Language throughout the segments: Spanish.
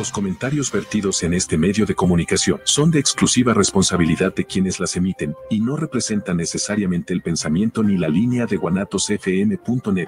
Los comentarios vertidos en este medio de comunicación son de exclusiva responsabilidad de quienes las emiten y no representan necesariamente el pensamiento ni la línea de guanatosfm.net.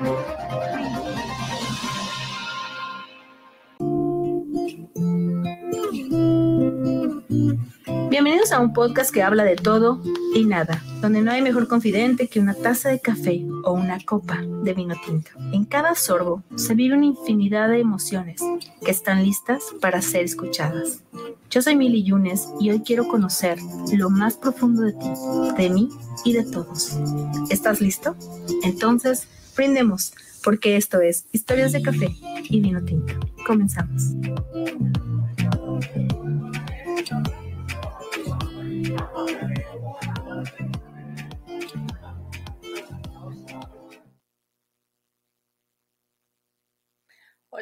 Bienvenidos a un podcast que habla de todo y nada donde no hay mejor confidente que una taza de café o una copa de vino tinto. En cada sorbo se vive una infinidad de emociones que están listas para ser escuchadas. Yo soy Milly Yunes y hoy quiero conocer lo más profundo de ti, de mí y de todos. ¿Estás listo? Entonces, brindemos, porque esto es Historias de Café y Vino Tinto. Comenzamos.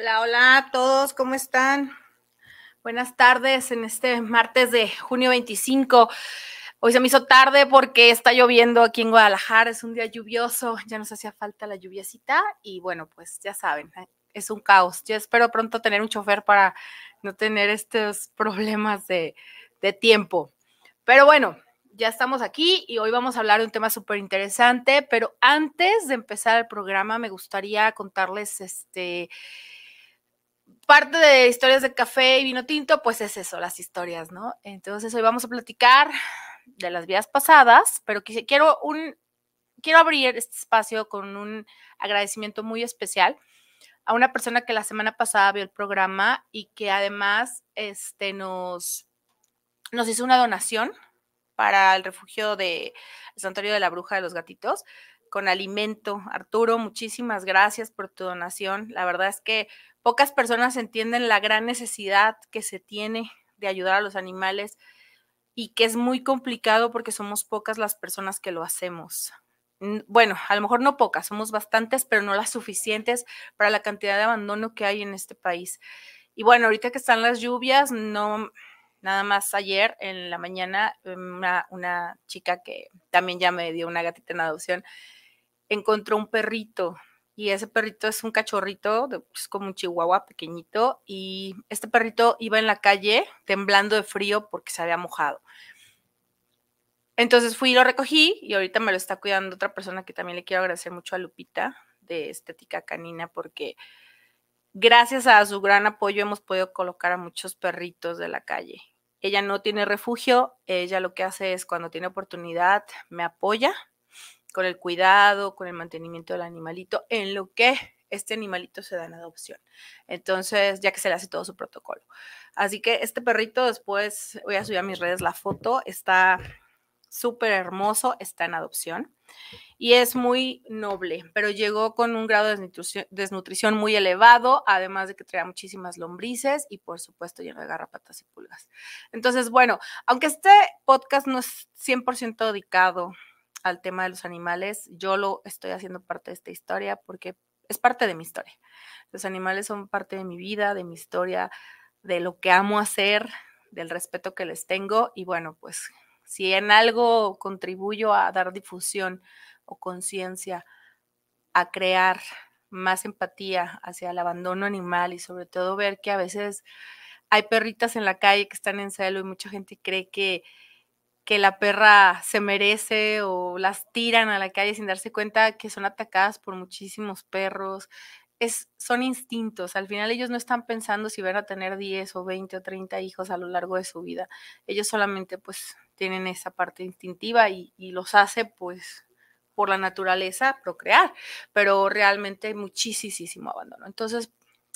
Hola, hola a todos, ¿cómo están? Buenas tardes en este martes de junio 25. Hoy se me hizo tarde porque está lloviendo aquí en Guadalajara, es un día lluvioso, ya nos hacía falta la lluviacita y bueno, pues ya saben, eh, es un caos. Yo espero pronto tener un chofer para no tener estos problemas de, de tiempo. Pero bueno, ya estamos aquí y hoy vamos a hablar de un tema súper interesante, pero antes de empezar el programa me gustaría contarles este parte de historias de café y vino tinto, pues es eso, las historias, ¿no? Entonces hoy vamos a platicar de las vidas pasadas, pero quise, quiero un quiero abrir este espacio con un agradecimiento muy especial a una persona que la semana pasada vio el programa y que además este nos nos hizo una donación para el refugio de el santuario de la bruja de los gatitos con alimento. Arturo, muchísimas gracias por tu donación. La verdad es que pocas personas entienden la gran necesidad que se tiene de ayudar a los animales y que es muy complicado porque somos pocas las personas que lo hacemos. Bueno, a lo mejor no pocas, somos bastantes, pero no las suficientes para la cantidad de abandono que hay en este país. Y bueno, ahorita que están las lluvias, no, nada más ayer en la mañana, una, chica que también ya me dio una gatita en adopción, encontró un perrito y ese perrito es un cachorrito, es pues, como un chihuahua pequeñito y este perrito iba en la calle temblando de frío porque se había mojado. Entonces fui y lo recogí y ahorita me lo está cuidando otra persona que también le quiero agradecer mucho a Lupita de Estética Canina porque gracias a su gran apoyo hemos podido colocar a muchos perritos de la calle. Ella no tiene refugio, ella lo que hace es cuando tiene oportunidad me apoya con el cuidado, con el mantenimiento del animalito, en lo que este animalito se da en adopción. Entonces, ya que se le hace todo su protocolo. Así que este perrito, después voy a subir a mis redes la foto, está súper hermoso, está en adopción y es muy noble, pero llegó con un grado de desnutrición muy elevado, además de que traía muchísimas lombrices y por supuesto lleno de garrapatas y pulgas. Entonces, bueno, aunque este podcast no es 100% dedicado al tema de los animales. Yo lo estoy haciendo parte de esta historia porque es parte de mi historia. Los animales son parte de mi vida, de mi historia, de lo que amo hacer, del respeto que les tengo y bueno, pues si en algo contribuyo a dar difusión o conciencia, a crear más empatía hacia el abandono animal y sobre todo ver que a veces hay perritas en la calle que están en celo y mucha gente cree que que la perra se merece o las tiran a la calle sin darse cuenta que son atacadas por muchísimos perros. Es, son instintos, al final ellos no están pensando si van a tener 10 o 20 o 30 hijos a lo largo de su vida, ellos solamente pues tienen esa parte instintiva y, los hace pues por la naturaleza procrear, pero realmente muchísimo abandono. Entonces,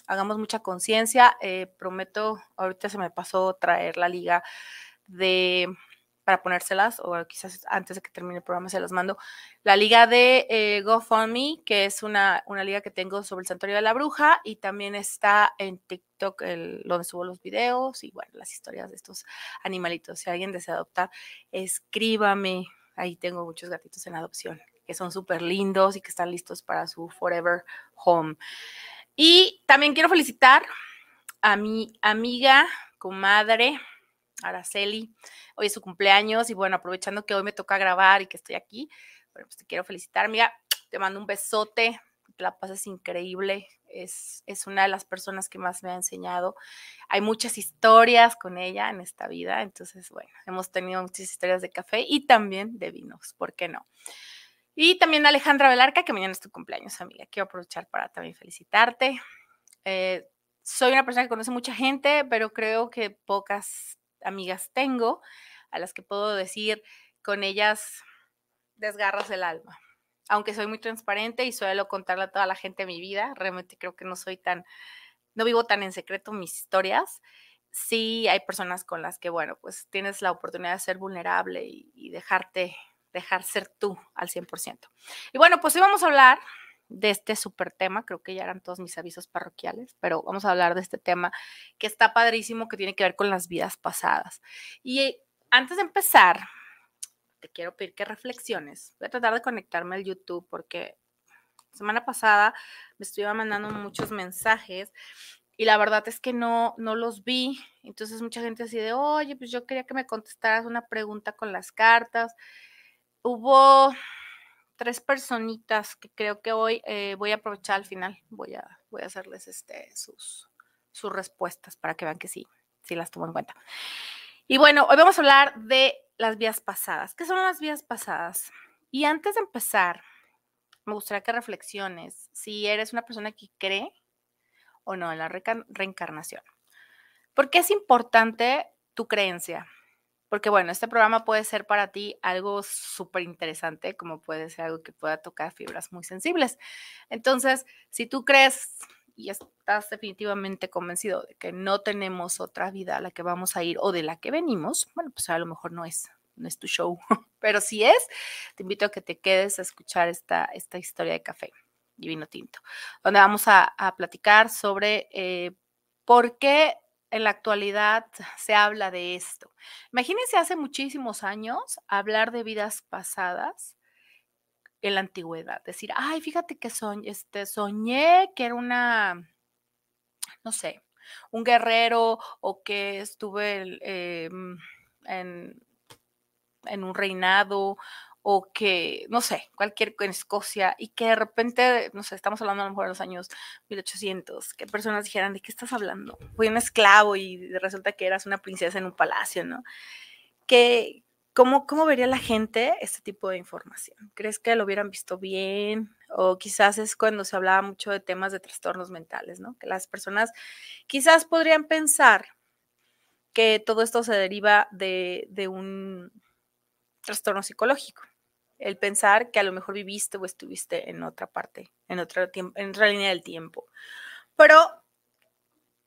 hagamos mucha conciencia, eh, prometo, ahorita se me pasó traer la liga de para ponérselas, o quizás antes de que termine el programa se las mando, la liga de eh, GoFundMe, que es una, una, liga que tengo sobre el Santuario de la Bruja, y también está en TikTok donde subo los videos y bueno, las historias de estos animalitos. Si alguien desea adoptar, escríbame. Ahí tengo muchos gatitos en adopción, que son súper lindos y que están listos para su forever home. Y también quiero felicitar a mi amiga, comadre, Araceli. Hoy es su cumpleaños y bueno, aprovechando que hoy me toca grabar y que estoy aquí, bueno, pues te quiero felicitar, amiga. Te mando un besote, la paz es increíble. Es, es una de las personas que más me ha enseñado. Hay muchas historias con ella en esta vida, entonces, bueno, hemos tenido muchas historias de café y también de vinos, ¿por qué no? Y también Alejandra Velarca, que mañana es tu cumpleaños, amiga. Quiero aprovechar para también felicitarte. Eh, soy una persona que conoce mucha gente, pero creo que pocas amigas tengo a las que puedo decir, con ellas desgarras el alma. Aunque soy muy transparente y suelo contarle a toda la gente mi vida, realmente creo que no soy tan, no vivo tan en secreto mis historias. Sí hay personas con las que, bueno, pues tienes la oportunidad de ser vulnerable y, dejarte, dejar ser tú al 100%. Y bueno, pues hoy vamos a hablar de este súper tema, creo que ya eran todos mis avisos parroquiales, pero vamos a hablar de este tema que está padrísimo, que tiene que ver con las vidas pasadas. Y eh, antes de empezar, te quiero pedir que reflexiones. Voy a tratar de conectarme al YouTube porque semana pasada me estuvieron mandando muchos mensajes y la verdad es que no, no los vi. Entonces mucha gente así de, oye, pues yo quería que me contestaras una pregunta con las cartas. Hubo tres personitas que creo que hoy eh, voy a aprovechar al final. Voy a, voy a hacerles este, sus, sus respuestas para que vean que sí, sí las tomo en cuenta. Y bueno, hoy vamos a hablar de las vías pasadas. ¿Qué son las vías pasadas? Y antes de empezar, me gustaría que reflexiones si eres una persona que cree o no en la reencarnación. ¿Por qué es importante tu creencia? porque bueno, este programa puede ser para ti algo súper interesante, como puede ser algo que pueda tocar fibras muy sensibles. Entonces, si tú crees y estás definitivamente convencido de que no tenemos otra vida a la que vamos a ir o de la que venimos, bueno, pues a lo mejor no es, no es tu show, pero si es, te invito a que te quedes a escuchar esta, esta historia de café y vino tinto, donde vamos a, platicar sobre eh, por qué en la actualidad se habla de esto. Imagínense hace muchísimos años hablar de vidas pasadas en la antigüedad, decir, ay, fíjate que este, soñé que era una, no sé, un guerrero o que estuve em, en, en un reinado o que, no sé, cualquier en Escocia, y que de repente, no sé, estamos hablando a lo mejor de los años 1800, que personas dijeran, ¿de qué estás hablando? Fui un esclavo y resulta que eras una princesa en un palacio, ¿no? Que, ¿cómo, ¿Cómo vería la gente este tipo de información? ¿Crees que lo hubieran visto bien? O quizás es cuando se hablaba mucho de temas de trastornos mentales, ¿no? Que las personas quizás podrían pensar que todo esto se deriva de un trastorno psicológico, el pensar que a lo mejor viviste o estuviste en otra parte, en otra, en línea del tiempo. Pero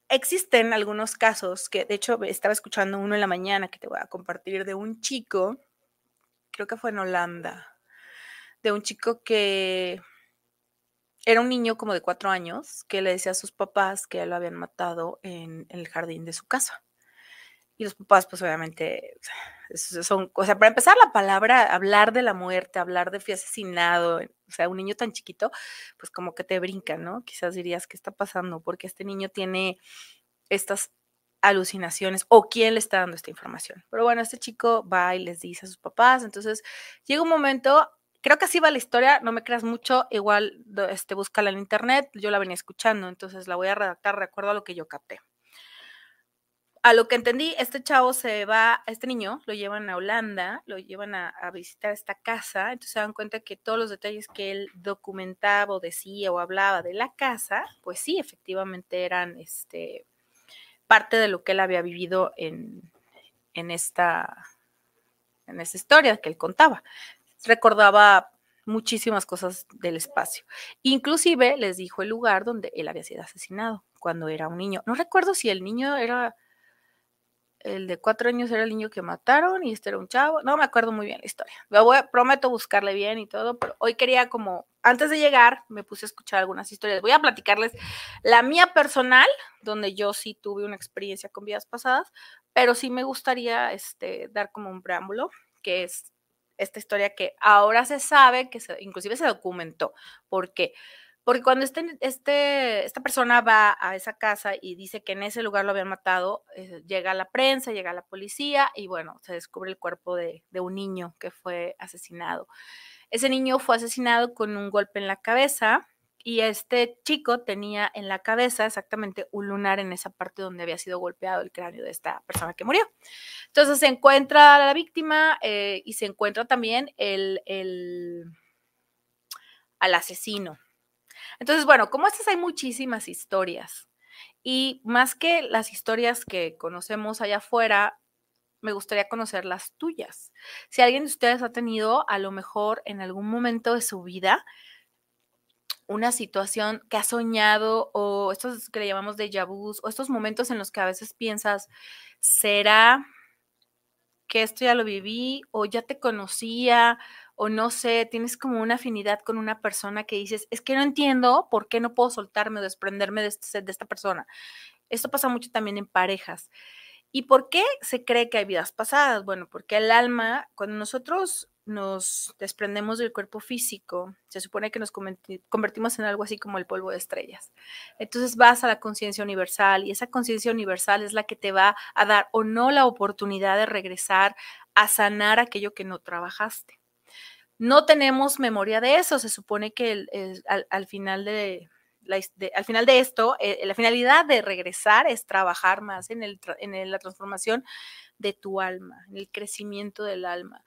existen algunos casos que, de hecho, estaba escuchando uno en la mañana que te voy a compartir de un chico, creo que fue en Holanda, de un chico que era un niño como de cuatro años que le decía a sus papás que ya lo habían matado en el jardín de su casa. Y los papás, pues obviamente, son, o sea, para empezar la palabra, hablar de la muerte, hablar de fui asesinado, eh, o sea, un niño tan chiquito, pues como que te brinca, ¿no? Quizás dirías, ¿qué está pasando? Porque este niño tiene estas alucinaciones o quién le está dando esta información. Pero bueno, este chico va y les dice a sus papás, entonces llega un momento, creo que así va la historia, no me creas mucho, igual este, búscala en internet, yo la venía escuchando, entonces la voy a redactar de acuerdo a lo que yo capté a lo que entendí, este chavo se va, este niño lo llevan a Holanda, lo llevan a, visitar esta casa, entonces se dan cuenta que todos los detalles que él documentaba o decía o hablaba de la casa, pues sí, efectivamente eran este, parte de lo que él había vivido en, esta, en esta historia que él contaba. Recordaba muchísimas cosas del espacio. Inclusive les dijo el lugar donde él había sido asesinado cuando era un niño. No recuerdo si el niño era el de cuatro años era el niño que mataron y este era un chavo. No me acuerdo muy bien la historia. Me voy prometo buscarle bien y todo, pero hoy quería como, antes de llegar, me puse a escuchar algunas historias. Voy a platicarles la mía personal, donde yo sí tuve una experiencia con vidas pasadas, pero sí me gustaría este, dar como un preámbulo, que es esta historia que ahora se sabe, que se, inclusive se documentó, porque... Porque cuando este, este, esta persona va a esa casa y dice que en ese lugar lo habían matado, eh, llega la prensa, llega la policía y bueno, se descubre el cuerpo de, un niño que fue asesinado. Ese niño fue asesinado con un golpe en la cabeza, y este chico tenía en la cabeza exactamente un lunar en esa parte donde había sido golpeado el cráneo de esta persona que murió. Entonces se encuentra la víctima eh, y se encuentra también el, al asesino. Entonces, bueno, como estas hay muchísimas historias y más que las historias que conocemos allá afuera, me gustaría conocer las tuyas. Si alguien de ustedes ha tenido a lo mejor en algún momento de su vida una situación que ha soñado o estos que le llamamos de yabús o estos momentos en los que a veces piensas, ¿será que esto ya lo viví o ya te conocía o no sé, tienes como una afinidad con una persona que dices, es que no entiendo por qué no puedo soltarme o desprenderme este de, esta persona. Esto pasa mucho también en parejas. ¿Y por qué se cree que hay vidas pasadas? Bueno, porque el alma, cuando nosotros nos desprendemos del cuerpo físico, se supone que nos convertimos en algo así como el polvo de estrellas. Entonces vas a la conciencia universal y esa conciencia universal es la que te va a dar o no la oportunidad de regresar a sanar aquello que no trabajaste. No tenemos memoria de eso. Se supone que al, final de, al final de esto, eh, la finalidad de regresar es trabajar más en, en la transformación de tu alma, en el crecimiento del alma.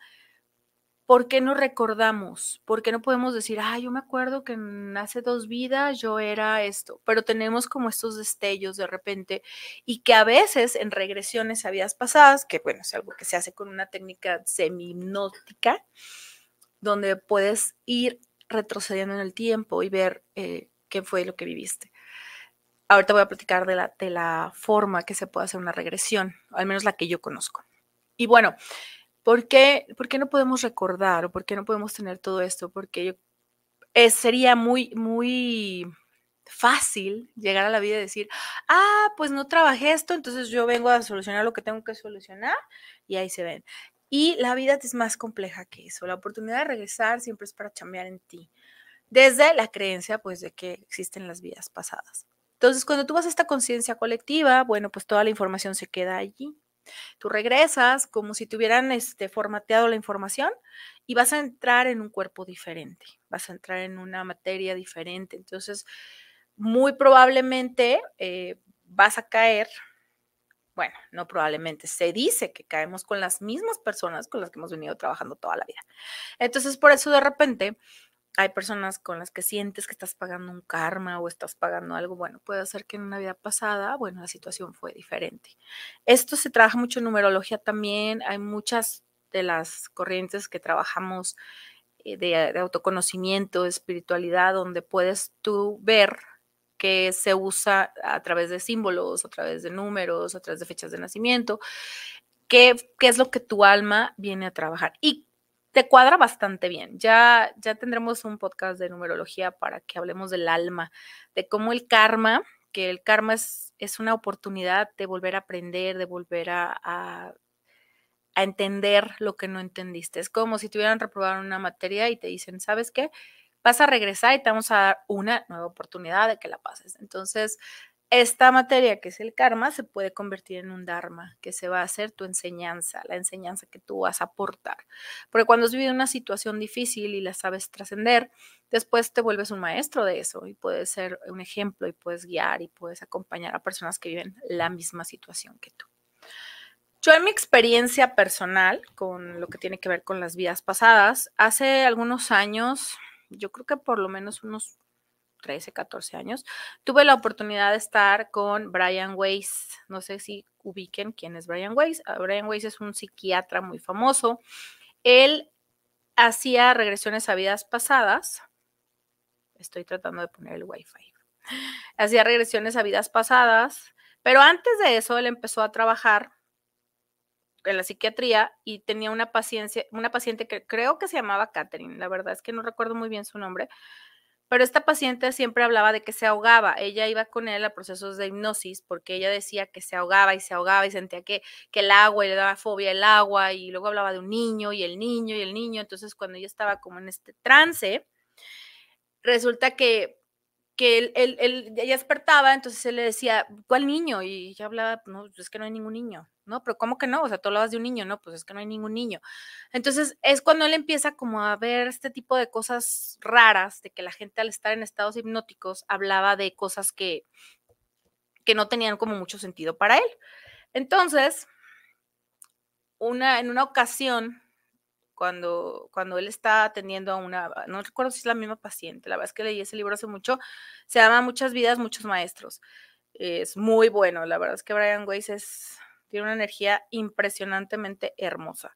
¿Por qué no recordamos? ¿Por qué no podemos decir, ah, yo me acuerdo que en hace dos vidas yo era esto? Pero tenemos como estos destellos de repente y que a veces en regresiones a vidas pasadas, que bueno, es algo que se hace con una técnica semi-hipnótica, donde puedes ir retrocediendo en el tiempo y ver eh, qué fue lo que viviste. Ahorita voy a platicar de la, de la forma que se puede hacer una regresión, al menos la que yo conozco. Y bueno, ¿por qué, por qué no podemos recordar o por qué no podemos tener todo esto? Porque yo, eh, sería muy, muy fácil llegar a la vida y decir, ah, pues no trabajé esto, entonces yo vengo a solucionar lo que tengo que solucionar y ahí se ven. Y la vida es más compleja que eso. La oportunidad de regresar siempre es para cambiar en ti. Desde la creencia, pues, de que existen las vidas pasadas. Entonces, cuando tú vas a esta conciencia colectiva, bueno, pues toda la información se queda allí. Tú regresas como si te hubieran este, formateado la información y vas a entrar en un cuerpo diferente, vas a entrar en una materia diferente. Entonces, muy probablemente eh, vas a caer bueno, no probablemente. Se dice que caemos con las mismas personas con las que hemos venido trabajando toda la vida. Entonces, por eso de repente hay personas con las que sientes que estás pagando un karma o estás pagando algo. Bueno, puede ser que en una vida pasada, bueno, la situación fue diferente. Esto se trabaja mucho en numerología también. Hay muchas de las corrientes que trabajamos eh, de, autoconocimiento, espiritualidad, donde puedes tú ver que se usa a través de símbolos, a través de números, a través de fechas de nacimiento, qué, es lo que tu alma viene a trabajar. Y te cuadra bastante bien. Ya, ya tendremos un podcast de numerología para que hablemos del alma, de cómo el karma, que el karma es, es una oportunidad de volver a aprender, de volver a, a, entender lo que no entendiste. Es como si te hubieran reprobado una materia y te dicen, ¿sabes qué? vas a regresar y te vamos a dar una nueva oportunidad de que la pases. Entonces, esta materia que es el karma se puede convertir en un dharma, que se va a hacer tu enseñanza, la enseñanza que tú vas a aportar. Porque cuando has vivido una situación difícil y la sabes trascender, después te vuelves un maestro de eso y puedes ser un ejemplo y puedes guiar y puedes acompañar a personas que viven la misma situación que tú. Yo en mi experiencia personal con lo que tiene que ver con las vidas pasadas, hace algunos años, yo creo que por lo menos unos 13, 14 años, tuve la oportunidad de estar con Brian Weiss. No sé si ubiquen quién es Brian Weiss. Ah, Brian Weiss es un psiquiatra muy famoso. Él hacía regresiones a vidas pasadas. Estoy tratando de poner el wifi. Hacía regresiones a vidas pasadas, pero antes de eso él empezó a trabajar en la psiquiatría y tenía una paciente, una paciente que creo que se llamaba Catherine, la verdad es que no recuerdo muy bien su nombre, pero esta paciente siempre hablaba de que se ahogaba. Ella iba con él a procesos de hipnosis porque ella decía que se ahogaba y se ahogaba y sentía que, que el agua le daba fobia el agua y luego hablaba de un niño y el niño y el niño. Entonces cuando ella estaba como en este trance, resulta que que él, él, ella despertaba, entonces él le decía, ¿cuál niño? Y ella hablaba, no, pues es que no hay ningún niño, ¿no? Pero ¿cómo que no? O sea, tú hablabas de un niño, no, pues es que no hay ningún niño. Entonces es cuando él empieza como a ver este tipo de cosas raras, de que la gente al estar en estados hipnóticos hablaba de cosas que, que no tenían como mucho sentido para él. Entonces, una, en una ocasión, cuando, cuando él está atendiendo a una, no recuerdo si es la misma paciente, la verdad es que leí ese libro hace mucho, se llama Muchas vidas, muchos maestros. Es muy bueno, la verdad es que Brian Weiss es, tiene una energía impresionantemente hermosa.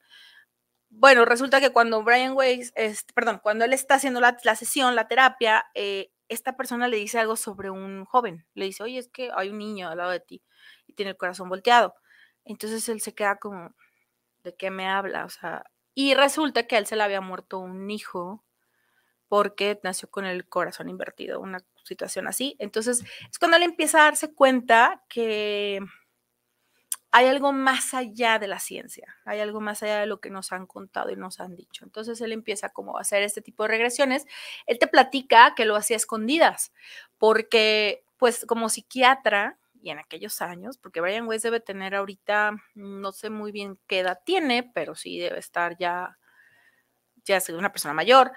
Bueno, resulta que cuando Brian Weiss, este, perdón, cuando él está haciendo la, sesión, la terapia, eh, esta persona le dice algo sobre un joven. Le dice, oye, es que hay un niño al lado de ti y tiene el corazón volteado. Entonces él se queda como, ¿de qué me habla? O sea, y resulta que a él se le había muerto un hijo porque nació con el corazón invertido, una situación así. Entonces es cuando él empieza a darse cuenta que hay algo más allá de la ciencia, hay algo más allá de lo que nos han contado y nos han dicho. Entonces él empieza como a hacer este tipo de regresiones. Él te platica que lo hacía escondidas, porque pues como psiquiatra, y en aquellos años, porque Brian Weiss debe tener ahorita, mm, no sé muy bien qué edad tiene, pero sí debe estar ya, ya es una persona mayor.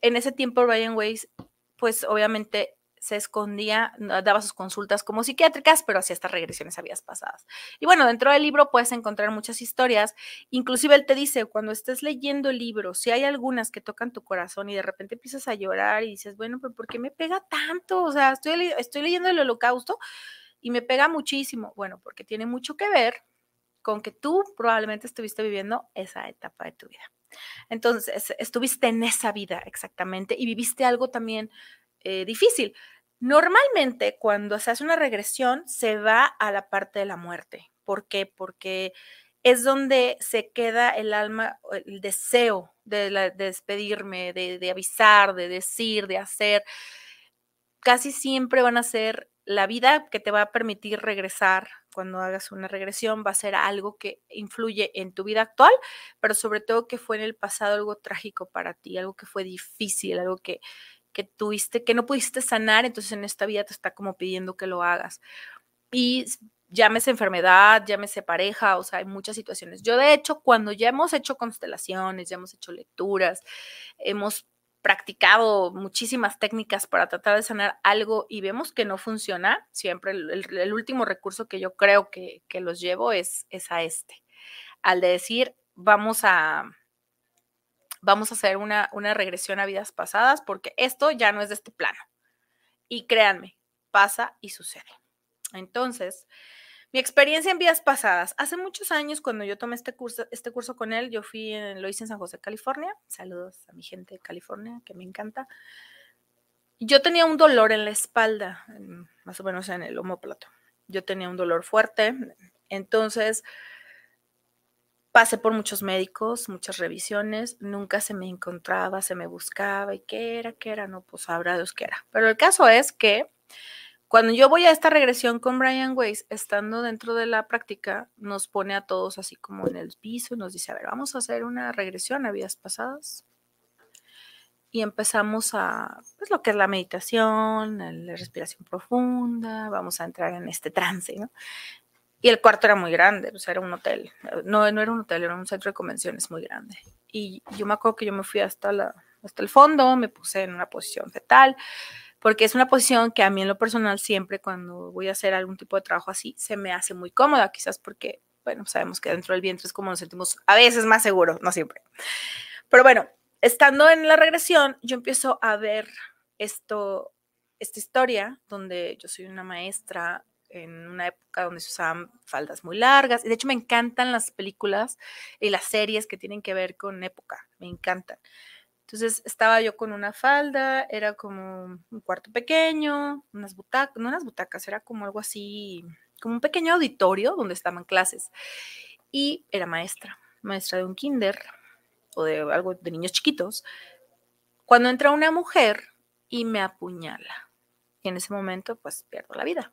En ese tiempo Brian Weiss, pues obviamente se escondía, daba sus consultas como psiquiátricas, pero hacía estas regresiones a pasadas. Y bueno, dentro del libro puedes encontrar muchas historias, inclusive él te dice, cuando estés leyendo el libro, si hay algunas que tocan tu corazón y de repente empiezas a llorar y dices, bueno, pero ¿por qué me pega tanto? O sea, estoy, estoy leyendo el holocausto, y me pega muchísimo, bueno, porque tiene mucho que ver con que tú probablemente estuviste viviendo esa etapa de tu vida. Entonces, estuviste en esa vida exactamente y viviste algo también eh, difícil. Normalmente cuando se hace una regresión se va a la parte de la muerte. ¿Por qué? Porque es donde se queda el alma, el deseo de, despedirme, de avisar, de decir, de hacer. Casi siempre van a ser la vida que te va a permitir regresar cuando hagas una regresión va a ser algo que influye en tu vida actual, pero sobre todo que fue en el pasado algo trágico para ti, algo que fue difícil, algo que, que tuviste, que no pudiste sanar, entonces en esta vida te está como pidiendo que lo hagas. Y llámese enfermedad, llámese pareja, o sea, hay muchas situaciones. Yo de hecho, cuando ya hemos hecho constelaciones, ya hemos hecho lecturas, hemos practicado muchísimas técnicas para tratar de sanar algo y vemos que no funciona, siempre el, último recurso que yo creo que, los llevo es, es, a este, al de decir, vamos a, vamos a hacer una, una regresión a vidas pasadas porque esto ya no es de este plano. Y créanme, pasa y sucede. Entonces, mi experiencia en vías pasadas. Hace muchos años, cuando yo tomé este curso, este curso con él, yo fui en, lo hice en San José, California. Saludos a mi gente de California, que me encanta. Yo tenía un dolor en la espalda, más o menos en el homóplato. Yo tenía un dolor fuerte. Entonces, pasé por muchos médicos, muchas revisiones, nunca se me encontraba, se me buscaba y qué era, qué era, no, pues sabrá Dios qué era. Pero el caso es que cuando yo voy a esta regresión con Brian Weiss, estando dentro de la práctica, nos pone a todos así como en el piso y nos dice, a ver, vamos a hacer una regresión a vidas pasadas. Y empezamos a, pues lo que es la meditación, la respiración profunda, vamos a entrar en este trance, ¿no? Y el cuarto era muy grande, o sea, era un hotel. No, no era un hotel, era un centro de convenciones muy grande. Y yo me acuerdo que yo me fui hasta, la, hasta el fondo, me puse en una posición fetal porque es una posición que a mí en lo personal siempre cuando voy a hacer algún tipo de trabajo así, se me hace muy cómoda, quizás porque, bueno, sabemos que dentro del vientre es como nos sentimos a veces más seguros, no siempre. Pero bueno, estando en la regresión, yo empiezo a ver esto, esta historia donde yo soy una maestra en una época donde se usaban faldas muy largas. Y de hecho me encantan las películas y las series que tienen que ver con época, me encantan. Entonces estaba yo con una falda, era como un cuarto pequeño, unas butacas, no unas butacas, era como algo así, como un pequeño auditorio donde estaban clases. Y era maestra, maestra de un kinder o de algo de niños chiquitos. Cuando entra una mujer y me apuñala. Y en ese momento, pues pierdo la vida.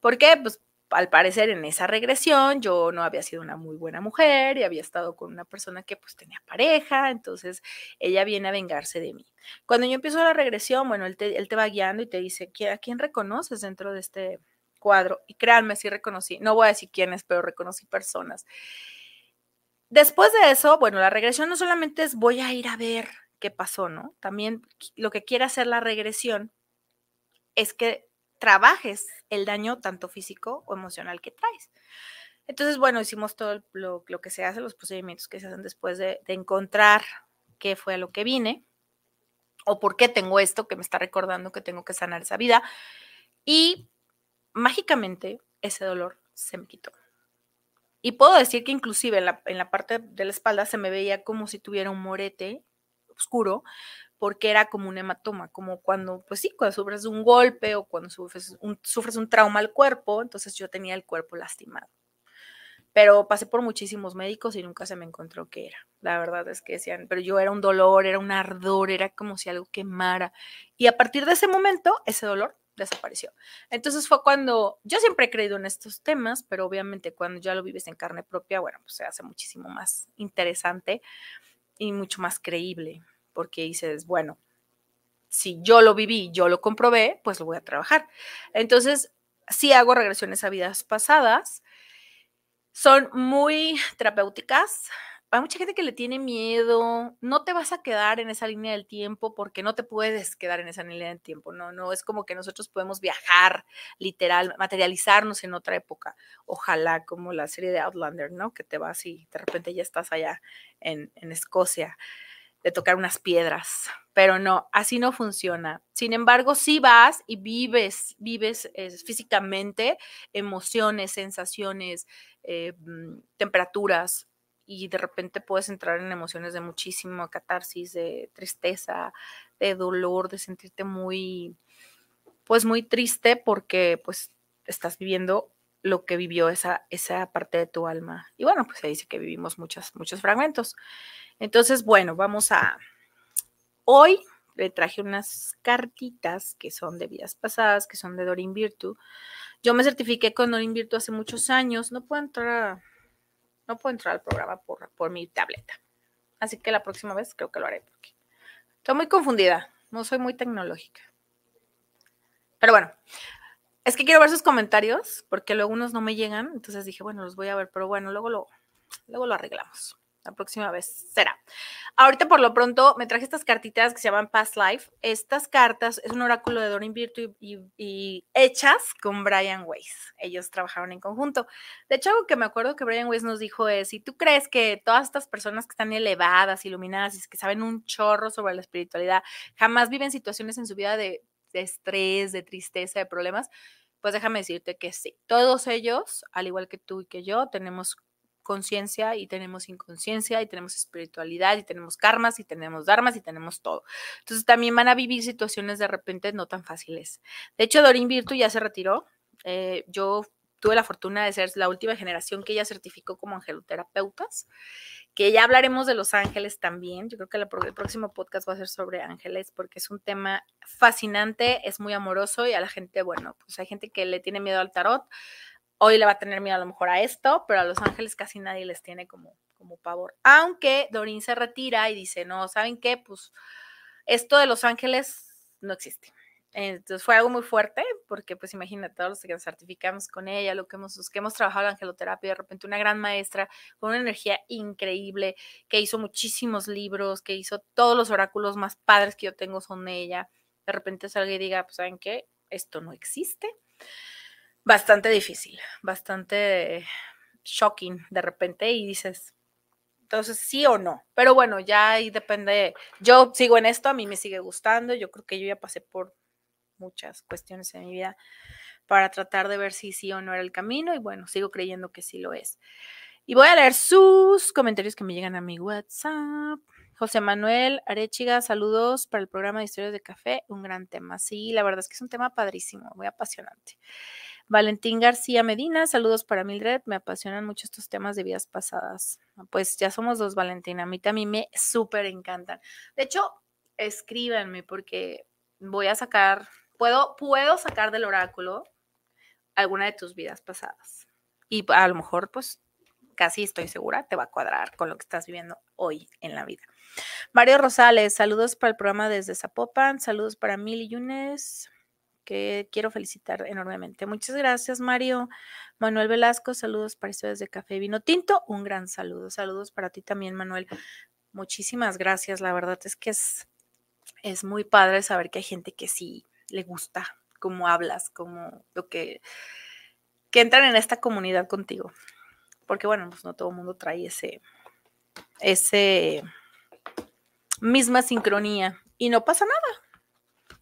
¿Por qué? Pues al parecer en esa regresión yo no había sido una muy buena mujer y había estado con una persona que pues tenía pareja, entonces ella viene a vengarse de mí. Cuando yo empiezo la regresión, bueno, él te, va guiando y te dice, ¿a quién reconoces dentro de este cuadro? Y créanme, sí reconocí, no voy a decir quiénes, pero reconocí personas. Después de eso, bueno, la regresión no solamente es voy a ir a ver qué pasó, ¿no? También lo que quiere hacer la regresión es que trabajes el daño tanto físico o emocional que traes. Entonces, bueno, hicimos todo lo, que se hace, los procedimientos que se hacen después de, encontrar qué fue a lo que vine o por qué tengo esto que me está recordando que tengo que sanar esa vida. Y mágicamente ese dolor se me quitó. Y puedo decir que inclusive en la, en la, parte de la espalda se me veía como si tuviera un morete oscuro, porque era como un hematoma, como cuando, pues sí, cuando sufres un golpe o cuando sufres un, sufres un trauma al cuerpo, entonces yo tenía el cuerpo lastimado. Pero pasé por muchísimos médicos y nunca se me encontró qué era. La verdad es que decían, pero yo era un dolor, era un ardor, era como si algo quemara. Y a partir de ese momento, ese dolor desapareció. Entonces fue cuando yo siempre he creído en estos temas, pero obviamente cuando ya lo vives en carne propia, bueno, pues se hace muchísimo más interesante y mucho más creíble porque dices, bueno, si yo lo viví, yo lo comprobé, pues lo voy a trabajar. Entonces, sí hago regresiones a vidas pasadas. Son muy terapéuticas. Hay mucha gente que le tiene miedo. No te vas a quedar en esa línea del tiempo porque no te puedes quedar en esa línea del tiempo. No, no es como que nosotros podemos viajar, literal, materializarnos en otra época. Ojalá como la serie de Outlander, ¿no? Que te vas y de repente ya estás allá en, en Escocia de tocar unas piedras, pero no, así no funciona. Sin embargo, si sí vas y vives, vives físicamente emociones, sensaciones, eh, mm, temperaturas, y de repente puedes entrar en emociones de muchísimo catarsis, de tristeza, de dolor, de sentirte muy, pues muy triste porque pues estás viviendo lo que vivió esa, esa parte de tu alma. Y bueno, pues se dice que vivimos muchos, muchos fragmentos. Entonces, bueno, vamos a... Hoy le traje unas cartitas que son de vidas pasadas, que son de Dorin Virtu. Yo me certifiqué con Dorin Virtu hace muchos años. No puedo entrar, no puedo entrar al programa por, por mi tableta. Así que la próxima vez creo que lo haré porque estoy muy confundida. No soy muy tecnológica. Pero bueno, es que quiero ver sus comentarios, porque luego unos no me llegan, entonces dije, bueno, los voy a ver, pero bueno, luego lo, luego lo arreglamos. La próxima vez será. Ahorita por lo pronto me traje estas cartitas que se llaman Past Life. Estas cartas es un oráculo de Dorin Virtue y, hechas con Brian Weiss. Ellos trabajaron en conjunto. De hecho, algo que me acuerdo que Brian Weiss nos dijo es, si tú crees que todas estas personas que están elevadas, iluminadas y que saben un chorro sobre la espiritualidad, jamás viven situaciones en su vida de de estrés, de tristeza, de problemas, pues déjame decirte que sí. Todos ellos, al igual que tú y que yo, tenemos conciencia y tenemos inconsciencia y tenemos espiritualidad y tenemos karmas y tenemos dharmas y tenemos todo. Entonces también van a vivir situaciones de repente no tan fáciles. De hecho, Dorin Virtu ya se retiró. Eh, yo tuve la fortuna de ser la última generación que ella certificó como angeloterapeutas que ya hablaremos de los ángeles también. Yo creo que el próximo podcast va a ser sobre ángeles porque es un tema fascinante, es muy amoroso y a la gente, bueno, pues hay gente que le tiene miedo al tarot, hoy le va a tener miedo a lo mejor a esto, pero a los ángeles casi nadie les tiene como, como pavor. Aunque Dorín se retira y dice, no, ¿saben qué? Pues esto de los ángeles no existe. Entonces fue algo muy fuerte porque pues imagínate, todos los que nos certificamos con ella, lo que hemos, que hemos trabajado en angeloterapia, de repente una gran maestra con una energía increíble, que hizo muchísimos libros, que hizo todos los oráculos más padres que yo tengo son de ella. De repente salga y diga, pues saben qué, esto no existe. Bastante difícil, bastante shocking de repente y dices, entonces, sí o no. Pero bueno, ya ahí depende. Yo sigo en esto, a mí me sigue gustando. Yo creo que yo ya pasé por muchas cuestiones en mi vida para tratar de ver si sí o no era el camino y bueno, sigo creyendo que sí lo es. Y voy a leer sus comentarios que me llegan a mi WhatsApp. José Manuel Arechiga, saludos para el programa de Historias de Café, un gran tema. Sí, la verdad es que es un tema padrísimo, muy apasionante. Valentín García Medina, saludos para Mildred, me apasionan mucho estos temas de vidas pasadas. Pues ya somos dos, Valentín, a mí también me súper encantan. De hecho, escríbanme porque voy a sacar puedo, sacar del oráculo alguna de tus vidas pasadas. Y a lo mejor, pues, casi estoy segura, te va a cuadrar con lo que estás viviendo hoy en la vida. Mario Rosales, saludos para el programa desde Zapopan, saludos para Mil Yunes, que quiero felicitar enormemente. Muchas gracias, Mario. Manuel Velasco, saludos para ustedes de Café Vino Tinto, un gran saludo. Saludos para ti también, Manuel. Muchísimas gracias, la verdad es que es, es muy padre saber que hay gente que sí le gusta, cómo hablas, cómo lo que, que entran en esta comunidad contigo. Porque bueno, pues no todo el mundo trae ese, ese misma sincronía y no pasa nada.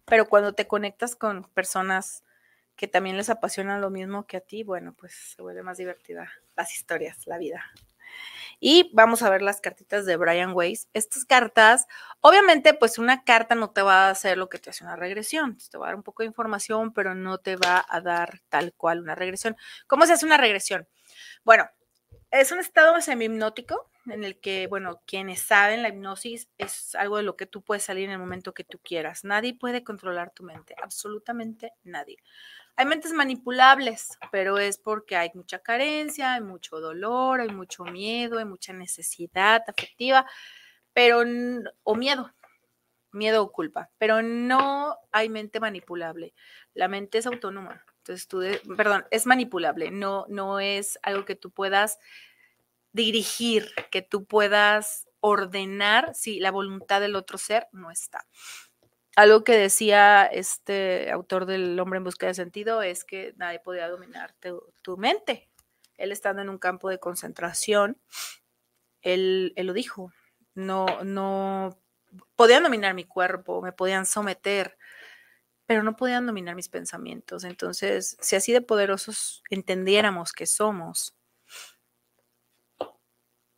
Pero cuando te conectas con personas que también les apasiona lo mismo que a ti, bueno, pues se vuelve más divertida las historias, la vida. Y vamos a ver las cartitas de Brian Weiss. Estas cartas, obviamente, pues una carta no te va a hacer lo que te hace una regresión. Te va a dar un poco de información, pero no te va a dar tal cual una regresión. ¿Cómo se hace una regresión? Bueno, es un estado semi-hipnótico en el que, bueno, quienes saben, la hipnosis es algo de lo que tú puedes salir en el momento que tú quieras. Nadie puede controlar tu mente, absolutamente nadie. Hay mentes manipulables, pero es porque hay mucha carencia, hay mucho dolor, hay mucho miedo, hay mucha necesidad afectiva, pero o miedo, miedo o culpa, pero no hay mente manipulable. La mente es autónoma. Entonces tú, perdón, es manipulable, no no es algo que tú puedas dirigir, que tú puedas ordenar si la voluntad del otro ser no está algo que decía este autor del Hombre en Busca de Sentido es que nadie podía dominar tu, mente. Él estando en un campo de concentración, él, él, lo dijo, no, no podían dominar mi cuerpo, me podían someter, pero no podían dominar mis pensamientos. Entonces, si así de poderosos entendiéramos que somos,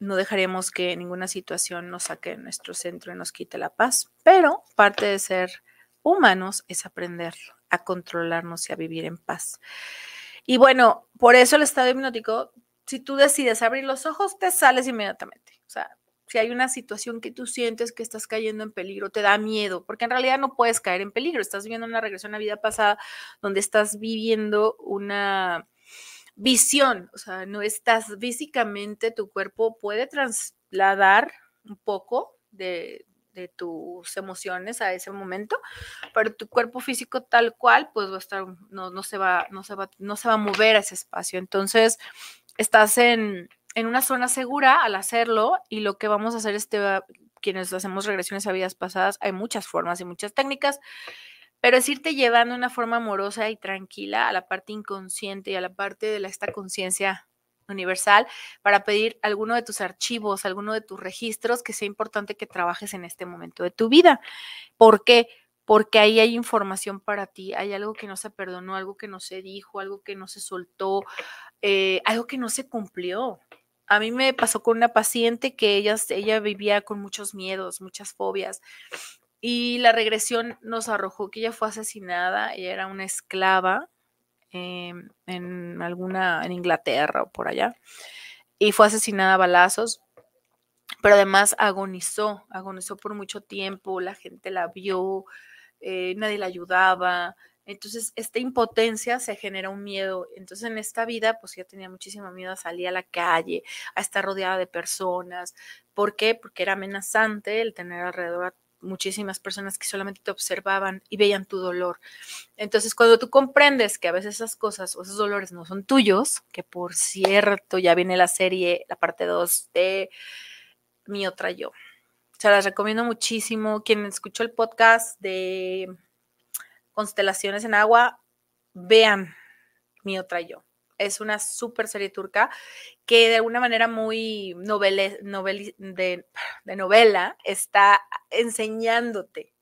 no dejaremos que ninguna situación nos saque de nuestro centro y nos quite la paz, pero parte de ser humanos es aprender a controlarnos y a vivir en paz. Y bueno, por eso el estado hipnótico, si tú decides abrir los ojos, te sales inmediatamente. O sea, si hay una situación que tú sientes que estás cayendo en peligro, te da miedo, porque en realidad no puedes caer en peligro, estás viviendo una regresión a vida pasada donde estás viviendo una Visión, o sea, no estás físicamente, tu cuerpo puede trasladar un poco de, tus emociones a ese momento, pero tu cuerpo físico tal cual, pues va a estar, no, se, va, no, se, va, no se va a mover a ese espacio. Entonces, estás en, una zona segura al hacerlo y lo que vamos a hacer es, quienes hacemos regresiones a vidas pasadas, hay muchas formas y muchas técnicas pero es irte llevando una forma amorosa y tranquila a la parte inconsciente y a la parte de esta conciencia universal para pedir alguno de tus archivos, alguno de tus registros que sea importante que trabajes en este momento de tu vida. ¿Por qué? Porque ahí hay información para ti, hay algo que no se perdonó, algo que no se dijo, algo que no se soltó, eh, algo que no se cumplió. A mí me pasó con una paciente que ella vivía con muchos miedos, muchas fobias, y la regresión nos arrojó que ella fue asesinada, ella era una esclava em, en alguna, en Inglaterra o por allá, y fue asesinada a balazos, pero además agonizó, agonizó por mucho tiempo, la gente la vio, eh, nadie la ayudaba, entonces, esta impotencia se genera un miedo. Entonces, en esta vida, pues ya tenía muchísimo miedo a salir a la calle, a estar rodeada de personas. ¿Por qué? Porque era amenazante el tener alrededor muchísimas personas que solamente te observaban y veían tu dolor. Entonces, cuando tú comprendes que a veces esas cosas o esos dolores no son tuyos, que por cierto, ya viene la serie, la parte 2 de Mi otra yo. Se las recomiendo muchísimo. Quien escuchó el podcast de Constelaciones en Agua, vean Mi otra yo es una super serie turca que de alguna manera muy de, novela está enseñándote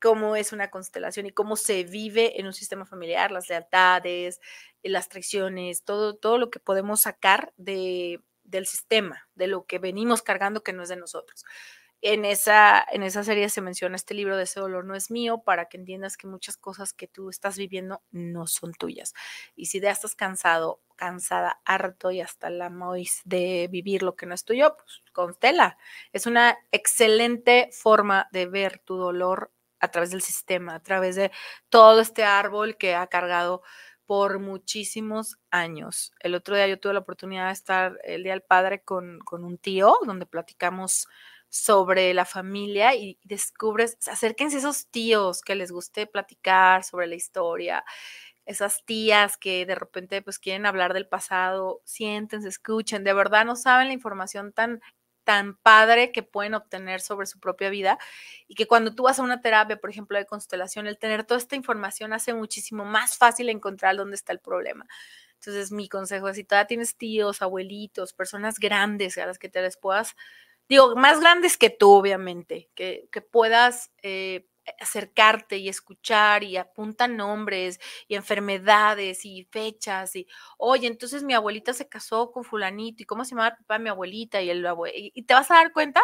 cómo es una constelación y cómo se vive en un sistema familiar, las lealtades, eh, las traiciones, todo, todo lo que podemos sacar de, del sistema, de lo que venimos cargando que no es de nosotros en esa, en esa serie se menciona este libro de ese dolor no es mío para que entiendas que muchas cosas que tú estás viviendo no son tuyas. Y si ya estás cansado, cansada, harto y hasta la mois de vivir lo que no es tuyo, pues constela. Es una excelente forma de ver tu dolor a través del sistema, a través de todo este árbol que ha cargado por muchísimos años. El otro día yo tuve la oportunidad de estar el Día del Padre con, con un tío, donde platicamos sobre la familia y descubres, acérquense a esos tíos que les guste platicar sobre la historia, esas tías que de repente pues quieren hablar del pasado, siéntense, escuchen, de verdad no saben la información tan tan padre que pueden obtener sobre su propia vida y que cuando tú vas a una terapia, por ejemplo, de constelación, el tener toda esta información hace muchísimo más fácil encontrar dónde está el problema. Entonces, mi consejo es si todavía tienes tíos, abuelitos, personas grandes a las que te les puedas digo, más grandes que tú, obviamente, que, puedas eh, acercarte y escuchar y apuntan nombres y enfermedades y fechas y, oye, entonces mi abuelita se casó con fulanito y cómo se llamaba papá mi abuelita y el abuelo, y, te vas a dar cuenta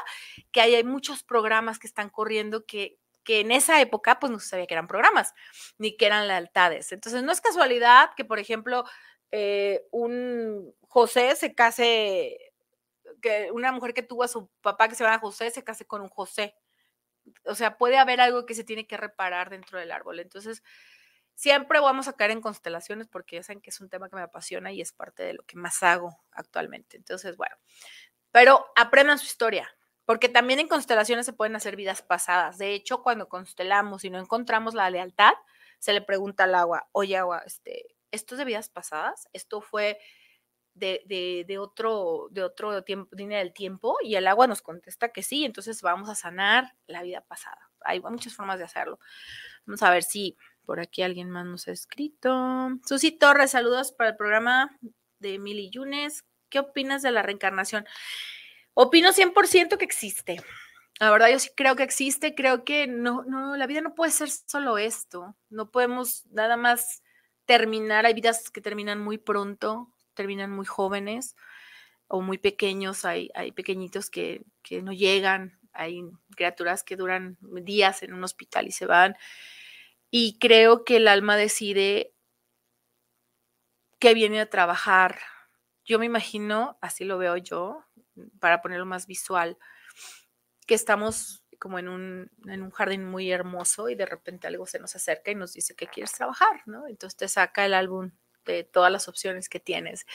que hay, muchos programas que están corriendo que, que en esa época pues no se sabía que eran programas ni que eran lealtades. Entonces no es casualidad que, por ejemplo, eh, un José se case que una mujer que tuvo a su papá que se llama José se case con un José. O sea, puede haber algo que se tiene que reparar dentro del árbol. Entonces, siempre vamos a caer en constelaciones porque ya saben que es un tema que me apasiona y es parte de lo que más hago actualmente. Entonces, bueno, pero aprendan su historia, porque también en constelaciones se pueden hacer vidas pasadas. De hecho, cuando constelamos y no encontramos la lealtad, se le pregunta al agua, oye agua, este, ¿esto es de vidas pasadas? ¿Esto fue de, otro, de otro tiempo, línea del tiempo y el agua nos contesta que sí, entonces vamos a sanar la vida pasada. Hay muchas formas de hacerlo. Vamos a ver si por aquí alguien más nos ha escrito. Susi Torres, saludos para el programa de Mili Yunes. ¿Qué opinas de la reencarnación? Opino 100% que existe. La verdad, yo sí creo que existe, creo que no, no, la vida no puede ser solo esto. No podemos nada más terminar, hay vidas que terminan muy pronto, terminan muy jóvenes o muy pequeños, hay, pequeñitos que, no llegan, hay criaturas que duran días en un hospital y se van. Y creo que el alma decide que viene a trabajar. Yo me imagino, así lo veo yo, para ponerlo más visual, que estamos como en un, en un, jardín muy hermoso y de repente algo se nos acerca y nos dice que quieres trabajar, ¿no? Entonces te saca el álbum todas las opciones que tienes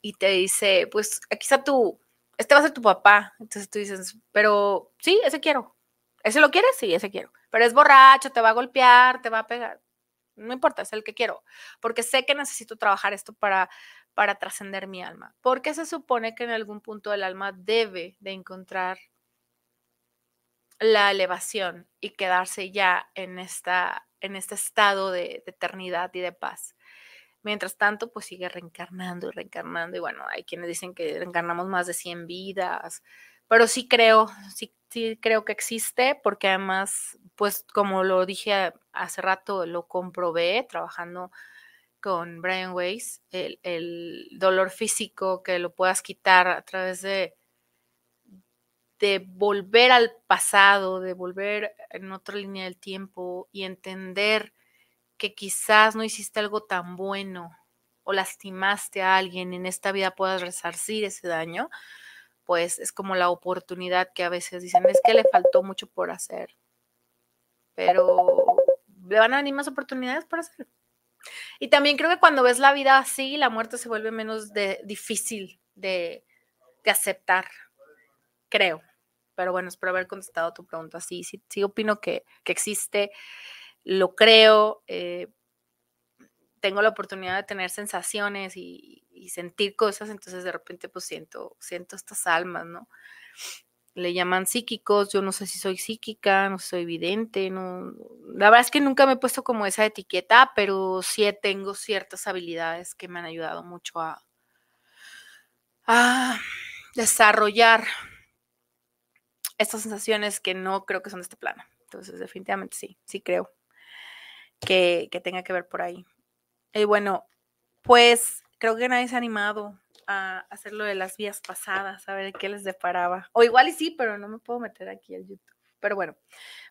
y te dice, pues aquí está tu, este va a ser tu papá. Entonces tú dices, pero sí, ese quiero. ¿Ese lo quieres? Sí, ese quiero. Pero es borracho, te va a golpear, te va a pegar. No importa, es el que quiero, porque sé que necesito trabajar esto para, para trascender mi alma. Porque se supone que en algún punto el alma debe de encontrar la elevación y quedarse ya en, esta, en este estado de eternidad y de paz. Mientras tanto, pues sigue reencarnando y reencarnando. Y bueno, hay quienes dicen que reencarnamos más de 100 vidas, pero sí creo, sí, creo que existe, porque además, pues como lo dije hace rato, lo comprobé trabajando con Brian Weiss, el, dolor físico que lo puedas quitar a través de, de volver al pasado, de volver en otra línea del tiempo y entender que quizás no hiciste algo tan bueno o lastimaste a alguien, en esta vida puedas resarcir ese daño, pues es como la oportunidad que a veces dicen, es que le faltó mucho por hacer, pero le van a venir más oportunidades por hacer. Y también creo que cuando ves la vida así, la muerte se vuelve menos difícil de, aceptar, creo. Pero bueno, espero haber contestado tu pregunta. Sí, sí, sí opino que, que existe lo creo, eh, tengo la oportunidad de tener sensaciones y, sentir cosas, entonces de repente pues siento, siento estas almas, ¿no? Le llaman psíquicos, yo no sé si soy psíquica, no soy vidente, no. La verdad es que nunca me he puesto como esa etiqueta, pero sí tengo ciertas habilidades que me han ayudado mucho a desarrollar estas sensaciones que no creo que son de este plano. Entonces, definitivamente sí, sí creo que, tenga que ver por ahí. Y bueno, pues creo que nadie se ha animado a hacerlo de las vías pasadas, a ver qué les deparaba. O igual y sí, pero no me puedo meter aquí al YouTube. Pero bueno,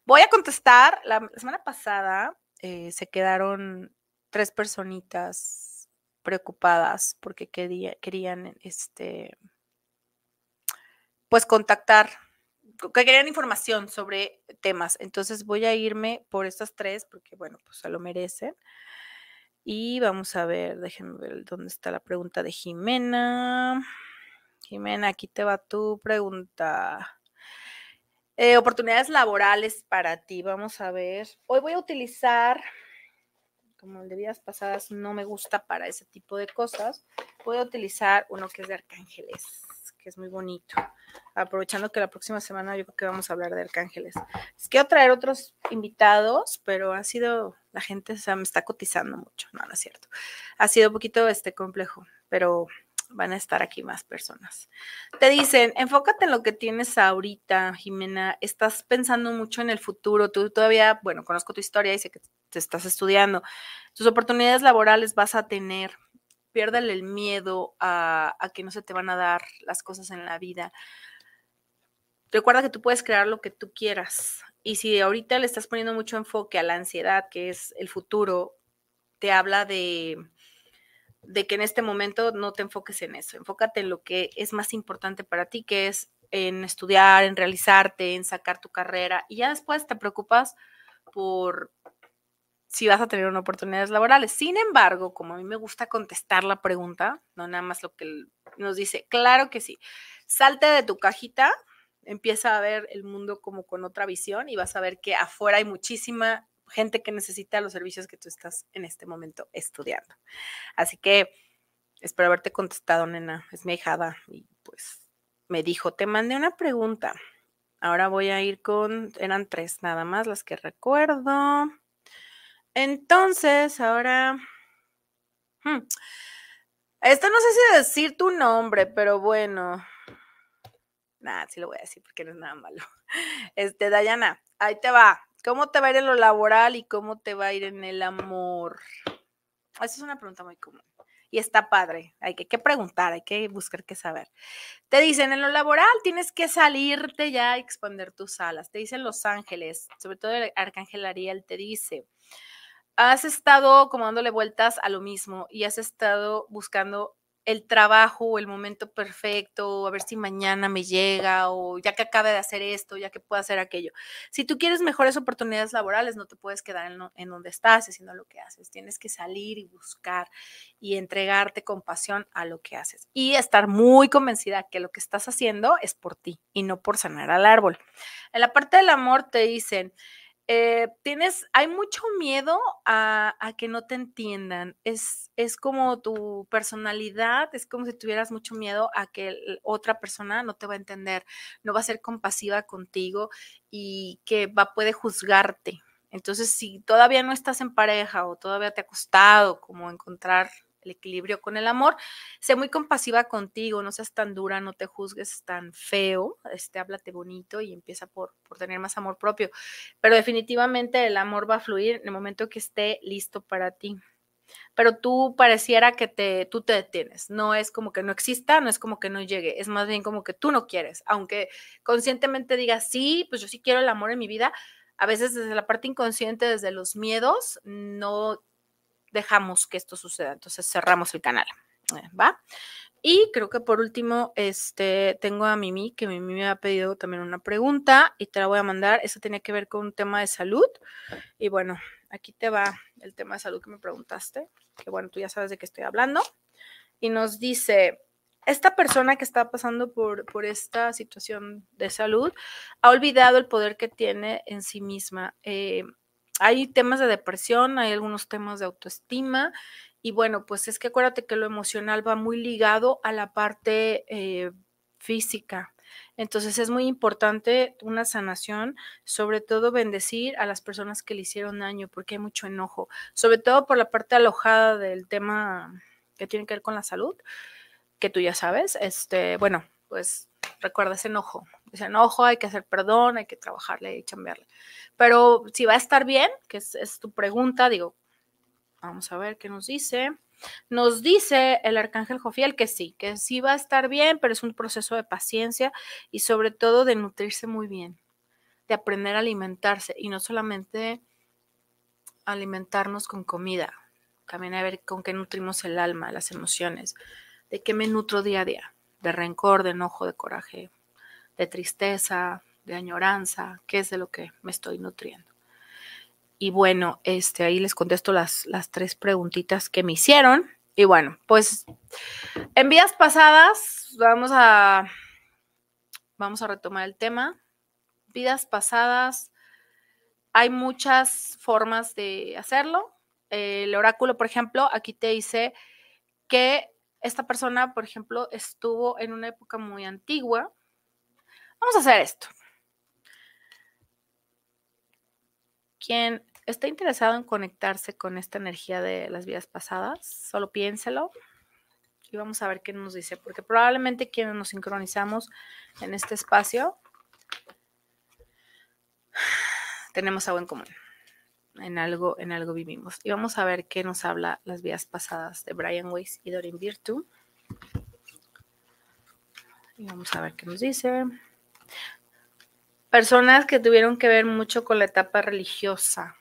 voy a contestar. La semana pasada eh, se quedaron tres personitas preocupadas porque quería, querían este, pues contactar que querían información sobre temas. Entonces voy a irme por estas tres porque, bueno, pues se lo merecen. Y vamos a ver, déjenme ver dónde está la pregunta de Jimena. Jimena, aquí te va tu pregunta. Eh, oportunidades laborales para ti, vamos a ver. Hoy voy a utilizar, como el de vidas pasadas no me gusta para ese tipo de cosas, voy a utilizar uno que es de arcángeles que es muy bonito. Aprovechando que la próxima semana yo creo que vamos a hablar de arcángeles. quiero traer otros invitados, pero ha sido, la gente o sea, me está cotizando mucho, no, no es cierto. Ha sido un poquito este complejo, pero van a estar aquí más personas. Te dicen, enfócate en lo que tienes ahorita, Jimena, estás pensando mucho en el futuro, tú todavía, bueno, conozco tu historia y sé que te estás estudiando, tus oportunidades laborales vas a tener, piérdale el miedo a, que no se te van a dar las cosas en la vida. Recuerda que tú puedes crear lo que tú quieras. Y si ahorita le estás poniendo mucho enfoque a la ansiedad, que es el futuro, te habla de, de que en este momento no te enfoques en eso, enfócate en lo que es más importante para ti, que es en estudiar, en realizarte, en sacar tu carrera, y ya después te preocupas por si vas a tener oportunidades laborales. Sin embargo, como a mí me gusta contestar la pregunta, no nada más lo que nos dice, claro que sí. Salte de tu cajita, empieza a ver el mundo como con otra visión y vas a ver que afuera hay muchísima gente que necesita los servicios que tú estás en este momento estudiando. Así que espero haberte contestado, nena. Es mi hijada y pues me dijo, te mandé una pregunta. Ahora voy a ir con, eran tres nada más las que recuerdo. Entonces, ahora... Hmm, esto no sé si decir tu nombre, pero bueno. Nada, sí lo voy a decir porque no es nada malo. Este, Dayana, ahí te va. ¿Cómo te va a ir en lo laboral y cómo te va a ir en el amor? Esa es una pregunta muy común. Y está padre. Hay que, preguntar, hay que buscar qué saber. Te dicen, en lo laboral tienes que salirte ya y expandir tus alas. Te dicen Los Ángeles, sobre todo el Arcángel Ariel te dice, has estado como dándole vueltas a lo mismo y has estado buscando el trabajo o el momento perfecto, a ver si mañana me llega o ya que acabe de hacer esto, ya que pueda hacer aquello. Si tú quieres mejores oportunidades laborales, no te puedes quedar en, donde estás haciendo lo que haces. Tienes que salir y buscar y entregarte con pasión a lo que haces y estar muy convencida que lo que estás haciendo es por ti y no por sanar al árbol. En la parte del amor te dicen, eh, tienes, hay mucho miedo a, que no te entiendan. Es, es como tu personalidad, es como si tuvieras mucho miedo a que otra persona no te va a entender, no va a ser compasiva contigo y que va, puede juzgarte. Entonces, si todavía no estás en pareja o todavía te ha costado como encontrar el equilibrio con el amor. Sé muy compasiva contigo, no seas tan dura, no te juzgues tan feo, este, háblate bonito y empieza por, por tener más amor propio. Pero definitivamente el amor va a fluir en el momento que esté listo para ti pero tú pareciera que te, tú te detienes. No es como que no exista, no es como que no llegue, es más bien como que tú no quieres, aunque conscientemente digas, sí, pues yo sí quiero el amor en mi vida. A veces desde la parte inconsciente, desde los miedos, no dejamos que esto suceda. Entonces cerramos el canal. Eh, ¿Va? Y creo que por último, este, tengo a Mimi, que Mimi me ha pedido también una pregunta y te la voy a mandar. Eso tenía que ver con un tema de salud. Y bueno, aquí te va el tema de salud que me preguntaste, que bueno, tú ya sabes de qué estoy hablando. Y nos dice, esta persona que está pasando por, esta situación de salud ha olvidado el poder que tiene en sí misma. Eh, hay temas de depresión, hay algunos temas de autoestima. Y bueno, pues es que acuérdate que lo emocional va muy ligado a la parte eh, física. Entonces es muy importante una sanación, sobre todo bendecir a las personas que le hicieron daño, porque hay mucho enojo, sobre todo por la parte alojada del tema que tiene que ver con la salud, que tú ya sabes. Este, bueno, pues recuerda ese enojo, ese enojo hay que hacer perdón, hay que trabajarle y chambearle. Pero si va a estar bien, que es, tu pregunta, digo, vamos a ver qué nos dice. Nos dice el arcángel Jofiel que sí, que sí va a estar bien, pero es un proceso de paciencia y sobre todo de nutrirse muy bien, de aprender a alimentarse y no solamente alimentarnos con comida, también a ver con qué nutrimos el alma, las emociones, de qué me nutro día a día, de rencor, de enojo, de coraje, de tristeza, de añoranza, qué es de lo que me estoy nutriendo. Y bueno, este, ahí les contesto las, las tres preguntitas que me hicieron. Y bueno, pues en vidas pasadas vamos a, vamos a retomar el tema. Vidas pasadas, hay muchas formas de hacerlo. El oráculo, por ejemplo, aquí te dice que esta persona, por ejemplo, estuvo en una época muy antigua. Vamos a hacer esto. Quien está interesado en conectarse con esta energía de las vidas pasadas, solo piénselo y vamos a ver qué nos dice, porque probablemente quienes nos sincronizamos en este espacio tenemos algo en común. En algo, en algo vivimos. Y vamos a ver qué nos habla las vidas pasadas de Brian Weiss y Dorin Virtue. Y vamos a ver qué nos dice personas que tuvieron que ver mucho con la etapa religiosa.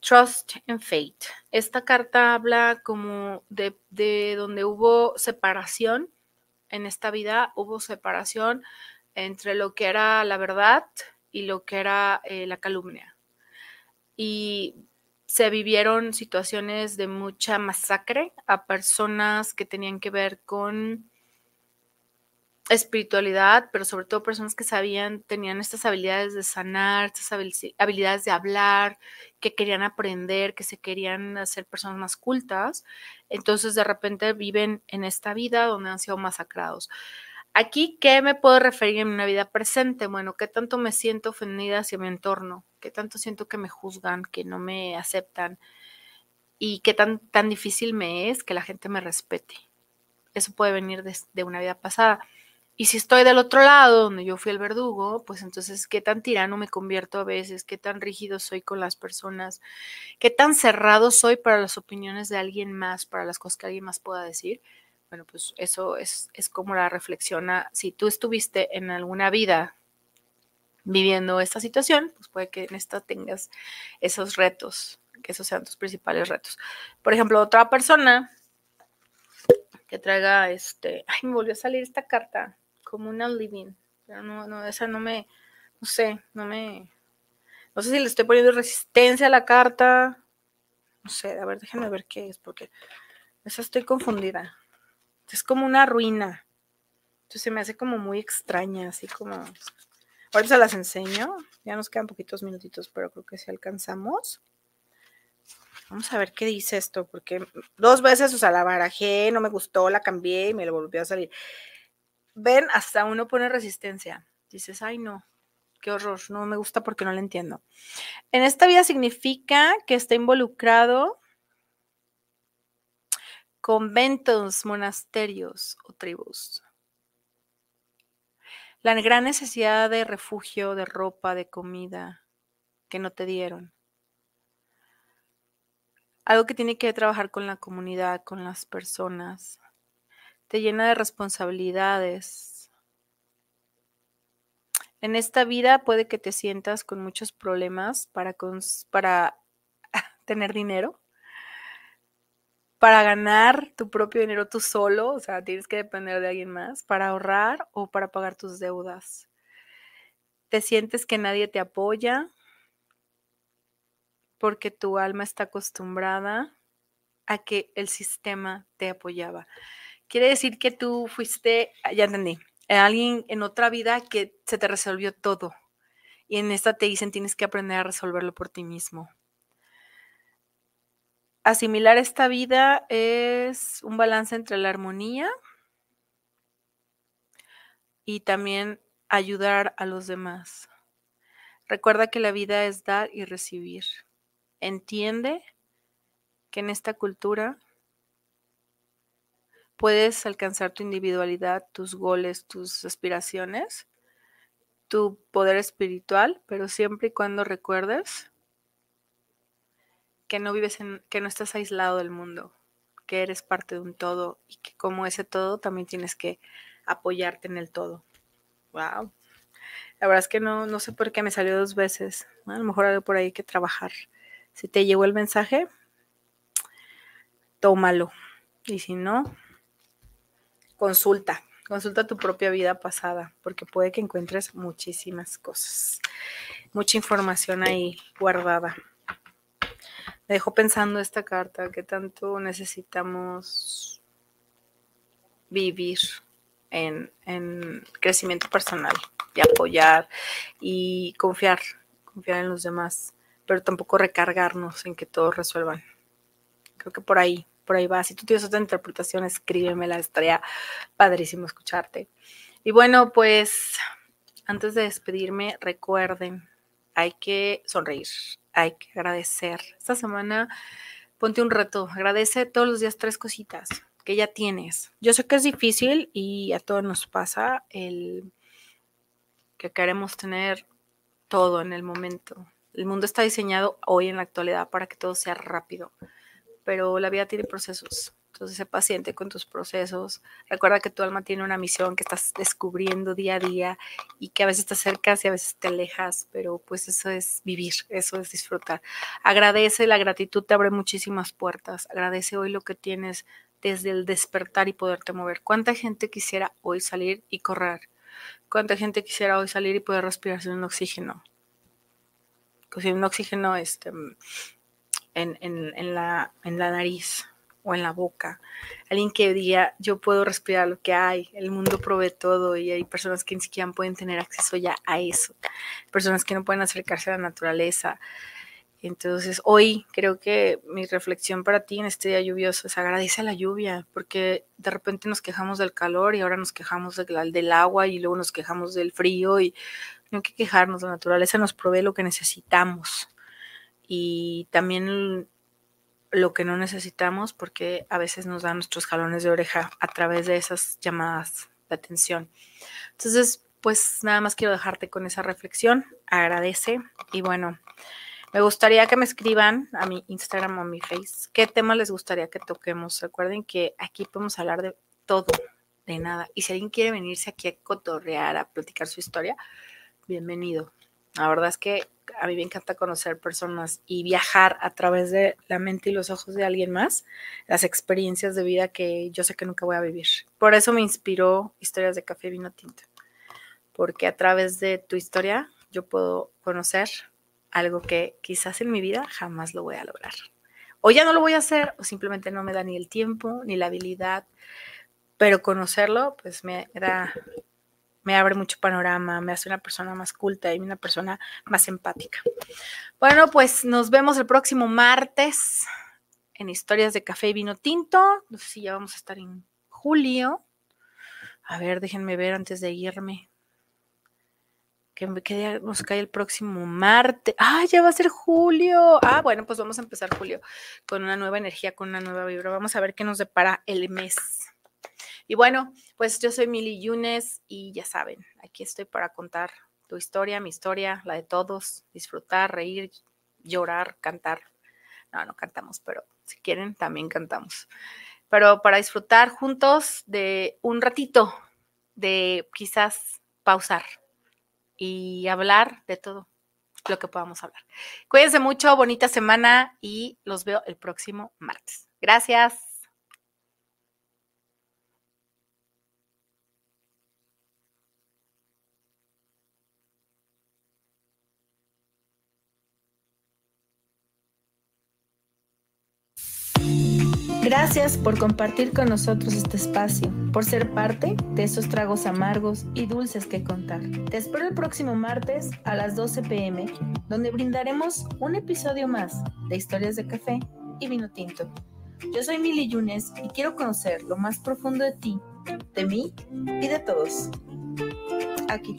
Trust and faith. Esta carta habla como de, donde hubo separación en esta vida, hubo separación entre lo que era la verdad y lo que era eh, la calumnia. Y se vivieron situaciones de mucha masacre a personas que tenían que ver con espiritualidad, pero sobre todo personas que sabían, tenían estas habilidades de sanar, estas habilidades de hablar, que querían aprender, que se querían hacer personas más cultas. Entonces de repente viven en esta vida donde han sido masacrados. Aquí, ¿qué me puedo referir en una vida presente? Bueno, ¿qué tanto me siento ofendida hacia mi entorno? ¿Qué tanto siento que me juzgan, que no me aceptan? ¿Y qué tan, tan difícil me es que la gente me respete? Eso puede venir de una vida pasada y si estoy del otro lado, donde yo fui el verdugo, pues entonces qué tan tirano me convierto a veces, qué tan rígido soy con las personas, qué tan cerrado soy para las opiniones de alguien más, para las cosas que alguien más pueda decir. Bueno, pues eso es, es como la reflexión. Si tú estuviste en alguna vida viviendo esta situación, pues puede que en esta tengas esos retos, que esos sean tus principales retos. Por ejemplo, otra persona que traiga este, ay, me volvió a salir esta carta como una Living. Pero no, no, esa no me, no sé, no me, no sé si le estoy poniendo resistencia a la carta. No sé, a ver, déjenme ver qué es, porque esa estoy confundida. Es como una ruina. Entonces se me hace como muy extraña, así como... Ahorita se las enseño. Ya nos quedan poquitos minutitos, pero creo que si alcanzamos. Vamos a ver qué dice esto, porque dos veces, o sea, la barajé, no me gustó, la cambié y me lo volvió a salir ven, hasta uno pone resistencia. Dices, ay no, qué horror, no me gusta porque no lo entiendo. En esta vida significa que está involucrado conventos, monasterios o tribus. La gran necesidad de refugio, de ropa, de comida que no te dieron. Algo que tiene que trabajar con la comunidad, con las personas llena de responsabilidades. En esta vida puede que te sientas con muchos problemas para, para tener dinero, para ganar tu propio dinero tú solo, o sea, tienes que depender de alguien más, para ahorrar o para pagar tus deudas. Te sientes que nadie te apoya porque tu alma está acostumbrada a que el sistema te apoyaba. Quiere decir que tú fuiste, ah, ya entendí, eh, alguien en otra vida que se te resolvió todo. Y en esta te dicen tienes que aprender a resolverlo por ti mismo. Asimilar esta vida es un balance entre la armonía y también ayudar a los demás. Recuerda que la vida es dar y recibir. Entiende que en esta cultura puedes alcanzar tu individualidad, tus goles, tus aspiraciones, tu poder espiritual, pero siempre y cuando recuerdes que no vives en, que no estás aislado del mundo, que eres parte de un todo y que como ese todo también tienes que apoyarte en el todo. Wow. La verdad es que no, sé por qué me salió dos veces. A lo mejor algo por ahí que trabajar. Si te llegó el mensaje, tómalo. Y si no, consulta, consulta tu propia vida pasada, porque puede que encuentres muchísimas cosas, mucha información ahí guardada. Me dejó pensando esta carta, qué tanto necesitamos vivir en, crecimiento personal y apoyar y confiar, confiar en los demás, pero tampoco recargarnos en que todos resuelvan. Creo que por ahí por ahí va. Si tú tienes otra interpretación, la estaría padrísimo escucharte. Y bueno, pues antes de despedirme, recuerden, hay que sonreír, hay que agradecer. Esta semana ponte un reto, agradece todos los días tres cositas que ya tienes. Yo sé que es difícil y a todos nos pasa el que queremos tener todo en el momento. El mundo está diseñado hoy en la actualidad para que todo sea rápido pero la vida tiene procesos. Entonces, sé paciente con tus procesos. Recuerda que tu alma tiene una misión que estás descubriendo día a día y que a veces te acercas y a veces te alejas, pero pues eso es vivir, eso es disfrutar. Agradece, la gratitud te abre muchísimas puertas. Agradece hoy lo que tienes desde el despertar y poderte mover. ¿Cuánta gente quisiera hoy salir y correr? ¿Cuánta gente quisiera hoy salir y poder respirar sin un oxígeno? Pues, sin un oxígeno este, en, en, la, nariz o en la boca. Alguien que diga, yo puedo respirar lo que hay, el mundo provee todo y hay personas que ni siquiera pueden tener acceso ya a eso, personas que no pueden acercarse a la naturaleza. Entonces, hoy creo que mi reflexión para ti en este día lluvioso es agradece la lluvia, porque de repente nos quejamos del calor y ahora nos quejamos del, del agua y luego nos quejamos del frío y no hay que quejarnos, la naturaleza nos provee lo que necesitamos y también lo que no necesitamos porque a veces nos dan nuestros jalones de oreja a través de esas llamadas de atención. Entonces, pues nada más quiero dejarte con esa reflexión, agradece y bueno, me gustaría que me escriban a mi Instagram o a mi Face qué tema les gustaría que toquemos. Recuerden que aquí podemos hablar de todo, de nada. Y si alguien quiere venirse aquí a cotorrear, a platicar su historia, bienvenido. La verdad es que a mí me encanta conocer personas y viajar a través de la mente y los ojos de alguien más, las experiencias de vida que yo sé que nunca voy a vivir. Por eso me inspiró Historias de Café Vino Tinto, porque a través de tu historia yo puedo conocer algo que quizás en mi vida jamás lo voy a lograr. O ya no lo voy a hacer, o simplemente no me da ni el tiempo, ni la habilidad, pero conocerlo pues me era me abre mucho panorama, me hace una persona más culta y una persona más empática. Bueno, pues nos vemos el próximo martes en Historias de Café y Vino Tinto. No sé si ya vamos a estar en julio. A ver, déjenme ver antes de irme. Que me nos cae el próximo martes. Ah, ya va a ser julio. Ah, bueno, pues vamos a empezar julio con una nueva energía, con una nueva vibra. Vamos a ver qué nos depara el mes. Y bueno, pues yo soy Mili Yunes y ya saben, aquí estoy para contar tu historia, mi historia, la de todos, disfrutar, reír, llorar, cantar. No, no cantamos, pero si quieren, también cantamos. Pero para disfrutar juntos de un ratito, de quizás pausar y hablar de todo lo que podamos hablar. Cuídense mucho, bonita semana y los veo el próximo martes. Gracias. Gracias por compartir con nosotros este espacio, por ser parte de esos tragos amargos y dulces que contar. Te espero el próximo martes a las 12 pm, donde brindaremos un episodio más de historias de café y vino tinto. Yo soy Mili Yunes y quiero conocer lo más profundo de ti, de mí y de todos. Aquí